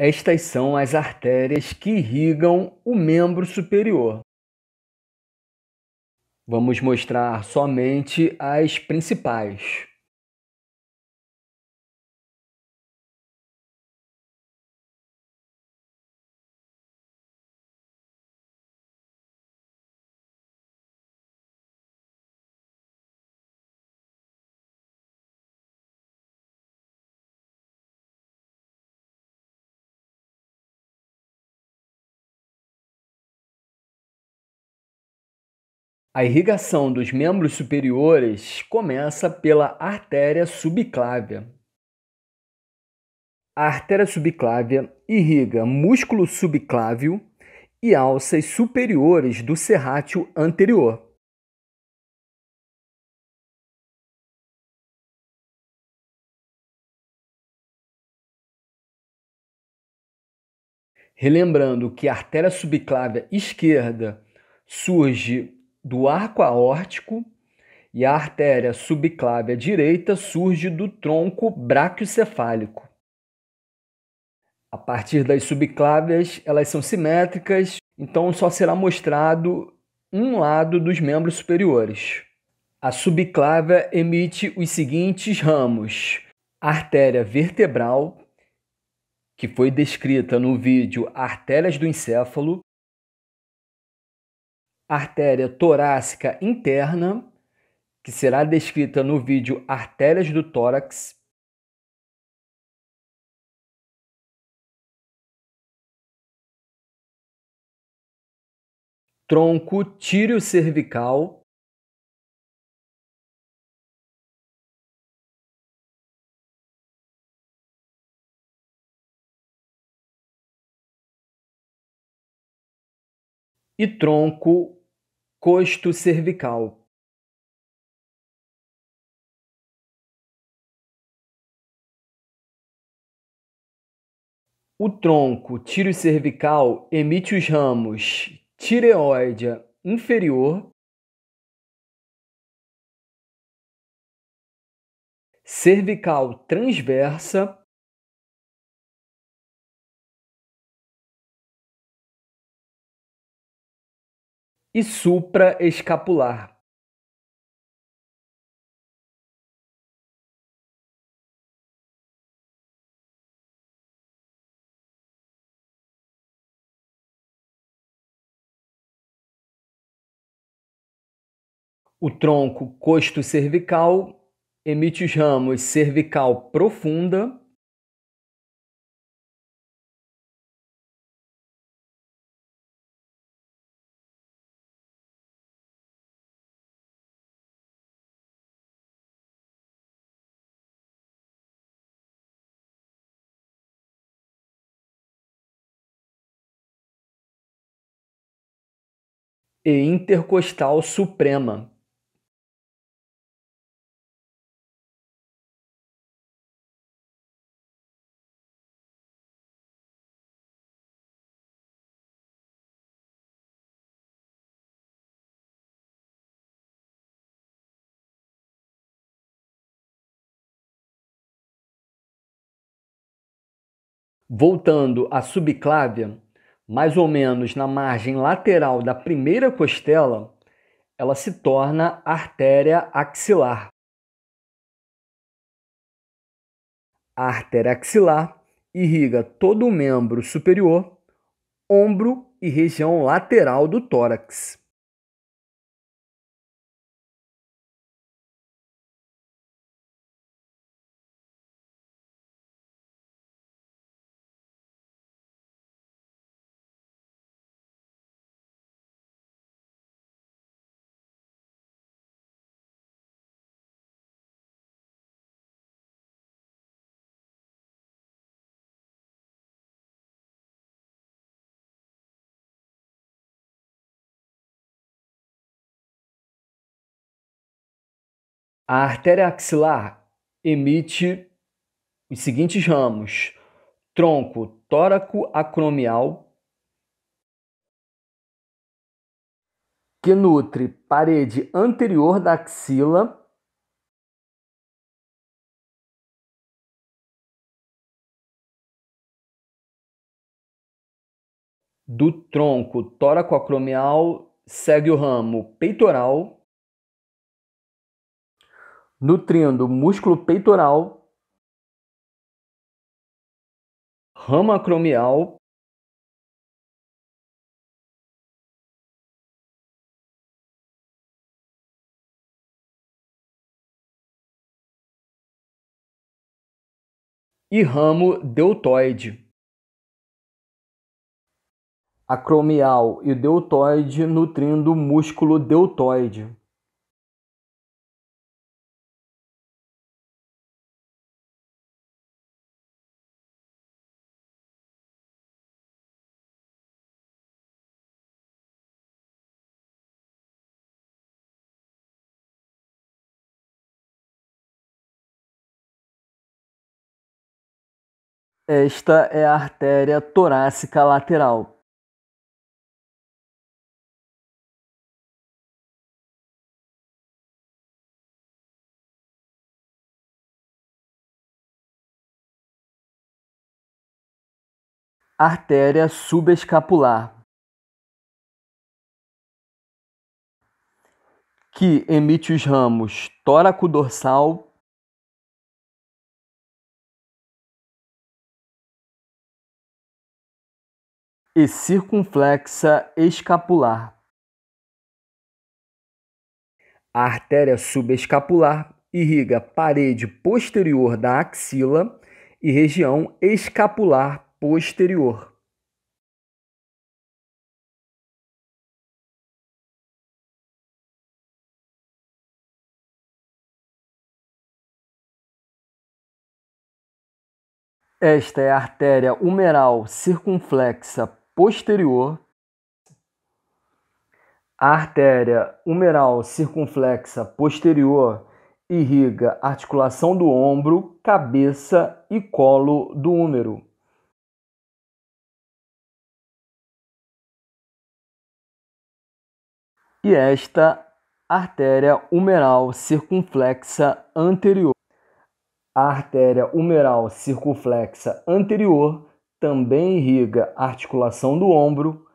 Estas são as artérias que irrigam o membro superior. Vamos mostrar somente as principais. A irrigação dos membros superiores começa pela artéria subclávia. A artéria subclávia irriga músculo subclávio e alças superiores do serrátil anterior. Relembrando que a artéria subclávia esquerda surge do arco aórtico e a artéria subclávia direita surge do tronco braquiocefálico. A partir das subclávias, elas são simétricas, então só será mostrado um lado dos membros superiores. A subclávia emite os seguintes ramos: artéria vertebral, que foi descrita no vídeo Artérias do Encéfalo, artéria torácica interna, que será descrita no vídeo Artérias do Tórax. Tronco tírio cervical. E tronco costo cervical O tronco tiro cervical emite os ramos tireoide inferior, cervical transversa e supraescapular. O tronco costo cervical emite os ramos cervical profunda e Intercostal Suprema Voltando à subclávia, mais ou menos na margem lateral da primeira costela, ela se torna artéria axilar. A artéria axilar irriga todo o membro superior, ombro e região lateral do tórax. A artéria axilar emite os seguintes ramos: tronco tóraco acromial, que nutre parede anterior da axila. Do tronco tóraco acromial segue o ramo peitoral, nutrindo músculo peitoral, rama acromial e ramo deltoide. Acromial e deltoide nutrindo músculo deltoide. Esta é a artéria torácica lateral. Artéria subescapular. que emite os ramos tóraco-dorsal, e circunflexa escapular. A artéria subescapular irriga parede posterior da axila e região escapular posterior. Esta é a artéria humeral circunflexa posterior, a artéria humeral circunflexa posterior irriga articulação do ombro, cabeça e colo do úmero. E esta artéria humeral circunflexa anterior. A artéria humeral circunflexa anterior também irriga articulação do ombro,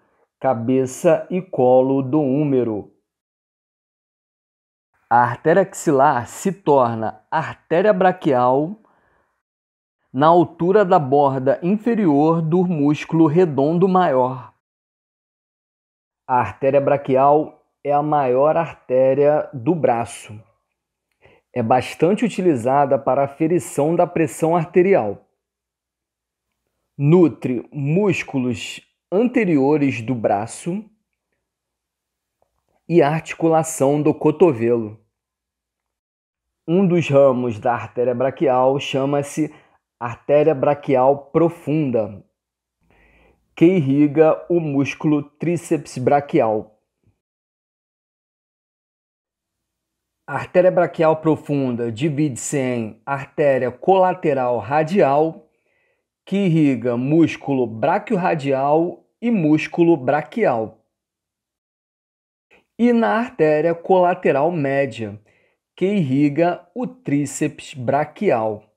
cabeça e colo do úmero. A artéria axilar se torna artéria braquial na altura da borda inferior do músculo redondo maior. A artéria braquial é a maior artéria do braço. É bastante utilizada para aferição da pressão arterial nutre músculos anteriores do braço e articulação do cotovelo. Um dos ramos da artéria braquial chama-se artéria braquial profunda, que irriga o músculo tríceps braquial. A artéria braquial profunda divide-se em artéria colateral radial que irriga músculo braquiorradial e músculo braquial. E na artéria colateral média, que irriga o tríceps braquial.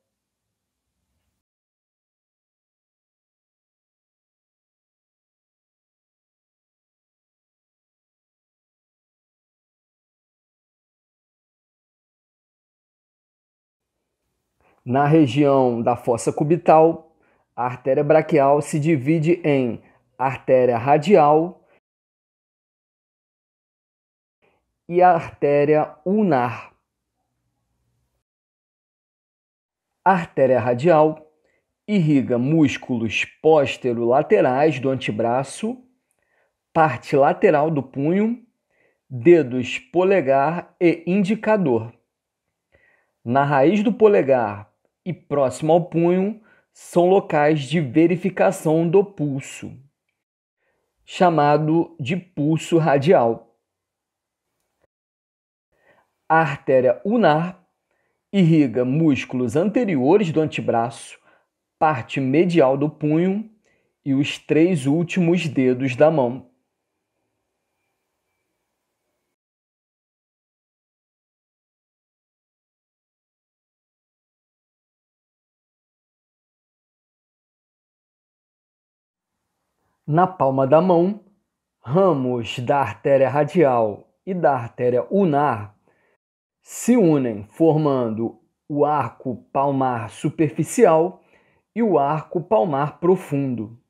Na região da fossa cubital, a artéria braquial se divide em artéria radial e artéria ulnar. A artéria radial irriga músculos posterolaterais do antebraço, parte lateral do punho, dedos polegar e indicador. Na raiz do polegar e próximo ao punho, são locais de verificação do pulso, chamado de pulso radial. A artéria ulnar irriga músculos anteriores do antebraço, parte medial do punho e os três últimos dedos da mão. na palma da mão, ramos da artéria radial e da artéria ulnar se unem, formando o arco palmar superficial e o arco palmar profundo.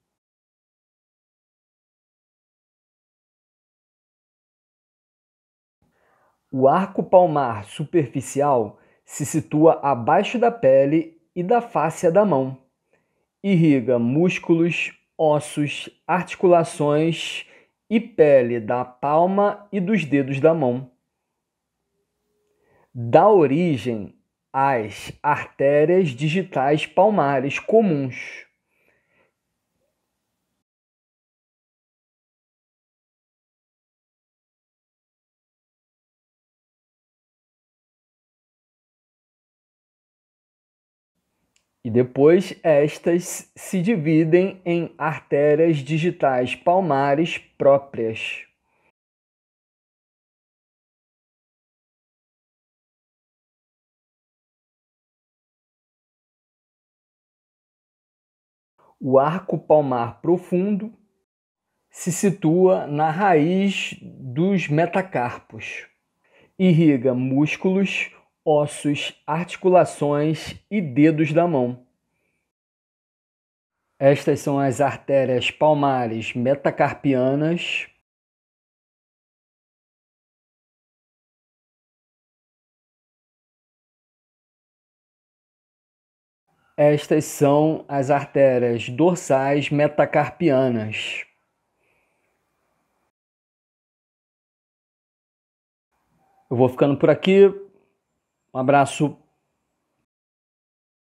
O arco palmar superficial se situa abaixo da pele e da face da mão. Irriga músculos, ossos, articulações e pele da palma e dos dedos da mão. Dá origem às artérias digitais palmares comuns. E depois estas se dividem em artérias digitais palmares próprias. O arco palmar profundo se situa na raiz dos metacarpos. Irriga músculos ossos, articulações e dedos da mão. Estas são as artérias palmares metacarpianas, Estas são as artérias dorsais metacarpianas. Eu vou ficando por aqui. Um abraço.